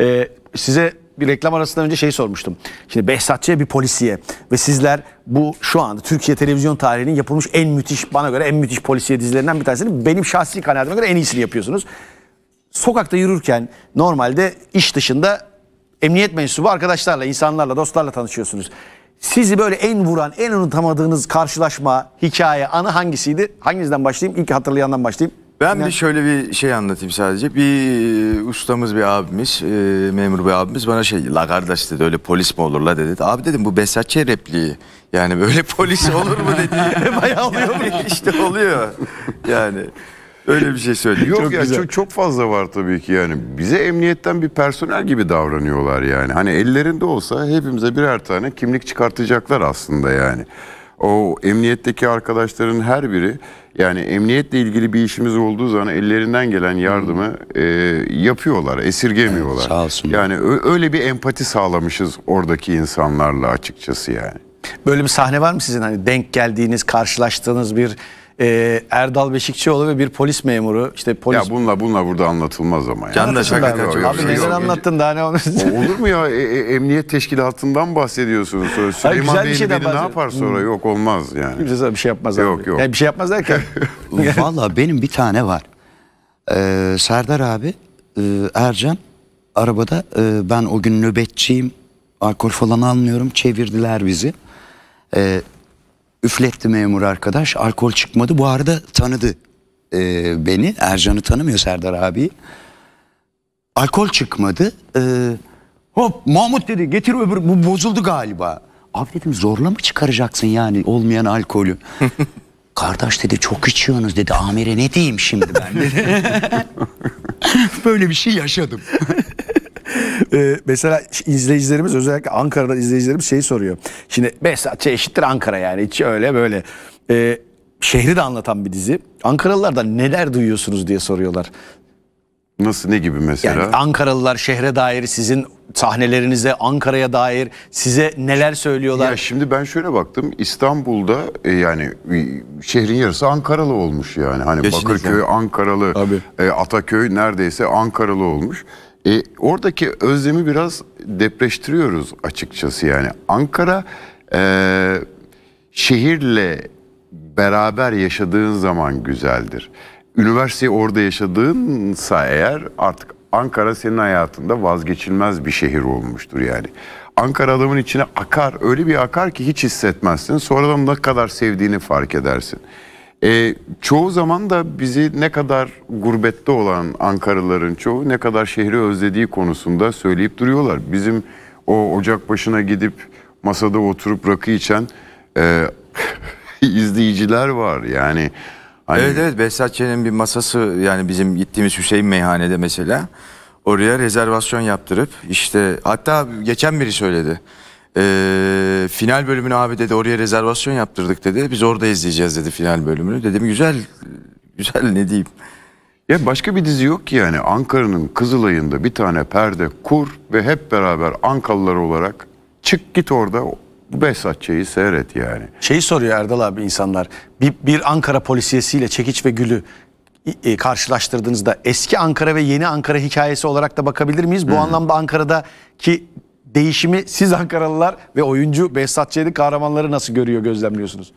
Ee, size bir reklam arasında önce şey sormuştum. Şimdi Behzatçı'ya bir polisiye ve sizler bu şu anda Türkiye televizyon tarihinin yapılmış en müthiş bana göre en müthiş polisiye dizilerinden bir tanesini benim şahsi kanaatime göre en iyisini yapıyorsunuz. Sokakta yürürken normalde iş dışında emniyet mensubu arkadaşlarla, insanlarla, dostlarla tanışıyorsunuz. Sizi böyle en vuran, en unutamadığınız karşılaşma, hikaye, anı hangisiydi? Hangisinden başlayayım? İlk hatırlayandan başlayayım. Ben bir şöyle bir şey anlatayım sadece. Bir e, ustamız bir abimiz, e, memur bir abimiz bana şey la kardeş dedi öyle polis mi olur la dedi. Abi dedim bu Besatçı repliği. Yani böyle polis olur mu dedi. Bayağı oluyor işte oluyor. Yani öyle bir şey söyleyeyim. Yok Çok ya çok, çok fazla var tabii ki yani. Bize emniyetten bir personel gibi davranıyorlar yani. Hani ellerinde olsa hepimize birer tane kimlik çıkartacaklar aslında yani. O emniyetteki arkadaşların her biri yani emniyetle ilgili bir işimiz olduğu zaman ellerinden gelen yardımı e, yapıyorlar, esirgemiyorlar. Evet, sağ olsun. Yani öyle bir empati sağlamışız oradaki insanlarla açıkçası yani. Böyle bir sahne var mı sizin hani denk geldiğiniz, karşılaştığınız bir e, Erdal Beşikçioğlu ve bir polis memuru işte polis Ya bununla bununla burada anlatılmaz ama yani. Yanlış hakikaten. Abi, abi neden anlattın daha ne onu? Olur mu ya? E, e, emniyet teşkilatından bahsediyorsunuz. Sonra Süleyman Hayır, Bey'in şey beni ne yapar sonra? Hmm. Yok olmaz yani. Kimse sana bir şey yapmaz yok, abi. Yok Yani bir şey yapmaz derken. Valla benim bir tane var. Ee, Serdar abi, e, Ercan arabada e, ben o gün nöbetçiyim. Alkol falan almıyorum. Çevirdiler bizi. E, Üfletti memur arkadaş. Alkol çıkmadı. Bu arada tanıdı e, beni. Ercan'ı tanımıyor Serdar abi. Alkol çıkmadı. E, hop Mahmut dedi getir öbür bu bozuldu galiba. Abi dedim zorla mı çıkaracaksın yani olmayan alkolü? Kardeş dedi çok içiyorsunuz dedi. Amire ne diyeyim şimdi ben dedi. Böyle bir şey yaşadım. Ee, mesela izleyicilerimiz özellikle Ankara'dan izleyicilerimiz şey soruyor. Şimdi Behzatçı eşittir Ankara yani hiç öyle böyle. Ee, şehri de anlatan bir dizi. da neler duyuyorsunuz diye soruyorlar. Nasıl ne gibi mesela? Yani Ankaralılar şehre dair sizin sahnelerinize, Ankara'ya dair size neler söylüyorlar? Ya şimdi ben şöyle baktım. İstanbul'da e, yani e, şehrin yarısı Ankaralı olmuş yani. Hani Kesinlikle. Bakırköy Ankaralı, Tabii. e, Ataköy neredeyse Ankaralı olmuş. E, oradaki özlemi biraz depreştiriyoruz açıkçası yani. Ankara e, şehirle beraber yaşadığın zaman güzeldir. Üniversiteyi orada yaşadığınsa eğer artık Ankara senin hayatında vazgeçilmez bir şehir olmuştur yani. Ankara adamın içine akar öyle bir akar ki hiç hissetmezsin. Sonradan ne kadar sevdiğini fark edersin. E, çoğu zaman da bizi ne kadar gurbette olan Ankaralıların çoğu ne kadar şehri özlediği konusunda söyleyip duruyorlar. Bizim o ocak başına gidip masada oturup rakı içen e, izleyiciler var yani. Hani... Evet evet Behzat bir masası yani bizim gittiğimiz Hüseyin Meyhane'de mesela oraya rezervasyon yaptırıp işte hatta geçen biri söyledi. Ee, final bölümünü abi dedi oraya rezervasyon yaptırdık dedi. Biz orada izleyeceğiz dedi final bölümünü. Dedim güzel, güzel ne diyeyim. Ya başka bir dizi yok ki yani. Ankara'nın Kızılay'ında bir tane perde kur ve hep beraber Ankalılar olarak çık git orada bu Behzatçı'yı seyret yani. Şeyi soruyor Erdal abi insanlar. Bir, bir Ankara polisiyesiyle Çekiç ve Gül'ü e, karşılaştırdığınızda eski Ankara ve yeni Ankara hikayesi olarak da bakabilir miyiz? Bu hmm. anlamda Ankara'daki değişimi siz Ankaralılar ve oyuncu Behzat Ç'nin kahramanları nasıl görüyor, gözlemliyorsunuz?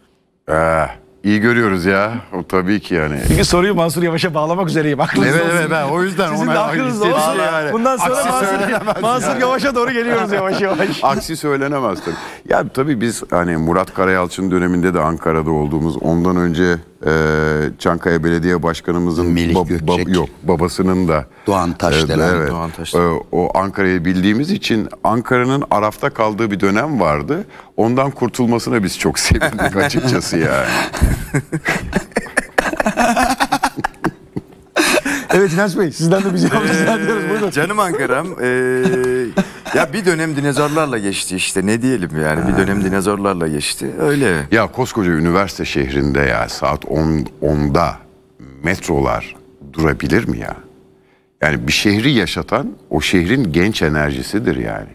Ee, iyi görüyoruz ya. O tabii ki yani. Çünkü soruyu Mansur Yavaş'a bağlamak üzereyim. Aklınız evet olsun. evet ben o yüzden Sizin ona aklınız olsun. Yani. Bundan sonra Aksi Mansur, Mansur yani. Yavaş'a doğru geliyoruz yavaş yavaş. Aksi söylenemez tabii. Ya tabii biz hani Murat Karayalçın döneminde de Ankara'da olduğumuz ondan önce e, Çankaya Belediye Başkanımızın Melih bab, bab, yok babasının da Doğan Taşdelen. evet, Doğan Taşdelen. E, ee, o Ankara'yı bildiğimiz için Ankara'nın arafta kaldığı bir dönem vardı. Ondan kurtulmasına biz çok sevindik açıkçası yani. evet İnanç Bey sizden de bir cevap ee, Canım Ankara'm. E, ya bir dönem dinozorlarla geçti işte ne diyelim yani bir dönem dinozorlarla geçti öyle. Ya koskoca üniversite şehrinde ya saat 10 10'da metrolar durabilir mi ya? Yani bir şehri yaşatan o şehrin genç enerjisidir yani.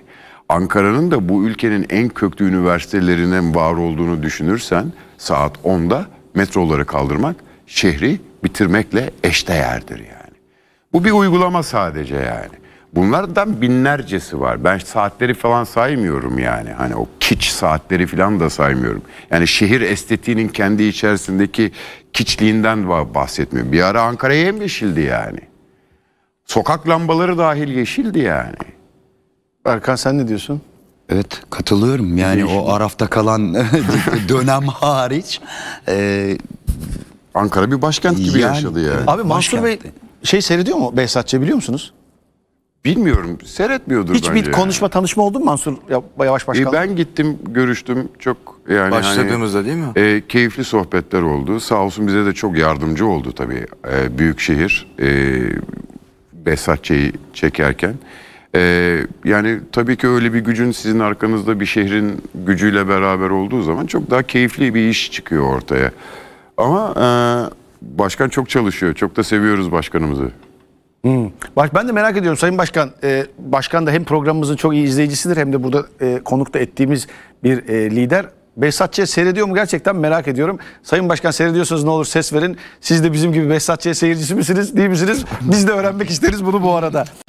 Ankara'nın da bu ülkenin en köklü üniversitelerinin var olduğunu düşünürsen saat 10'da metroları kaldırmak şehri bitirmekle eşdeğerdir yani. Bu bir uygulama sadece yani. Bunlardan binlercesi var. Ben saatleri falan saymıyorum yani. Hani o kiç saatleri falan da saymıyorum. Yani şehir estetiğinin kendi içerisindeki kiçliğinden bahsetmiyorum. Bir ara Ankara yemyeşildi yani. Sokak lambaları dahil yeşildi yani. Erkan sen ne diyorsun? Evet katılıyorum. Yani o arafta kalan dönem hariç. E... Ankara bir başkent gibi yani, yaşadı yani. Abi Mansur Bey şey seyrediyor mu Behzatçı biliyor musunuz? Bilmiyorum. Seyretmiyordur Hiç bence. Hiç bir konuşma, tanışma oldun mu Mansur Yavaş e, Başkan? E, ben gittim, görüştüm. Çok yani hani, Başladığımızda hani, değil mi? E, keyifli sohbetler oldu. Sağ olsun bize de çok yardımcı oldu tabii. E, Büyükşehir e, Besatçı'yı çekerken. E, yani tabii ki öyle bir gücün sizin arkanızda bir şehrin gücüyle beraber olduğu zaman çok daha keyifli bir iş çıkıyor ortaya. Ama e, başkan çok çalışıyor. Çok da seviyoruz başkanımızı. Hmm. Baş, ben de merak ediyorum Sayın Başkan. E, başkan da hem programımızın çok iyi izleyicisidir hem de burada e, konukta ettiğimiz bir e, lider. Behzatçı'ya seyrediyor mu gerçekten merak ediyorum. Sayın Başkan seyrediyorsanız ne olur ses verin. Siz de bizim gibi Behzatçı'ya seyircisi misiniz değil misiniz? Biz de öğrenmek isteriz bunu bu arada.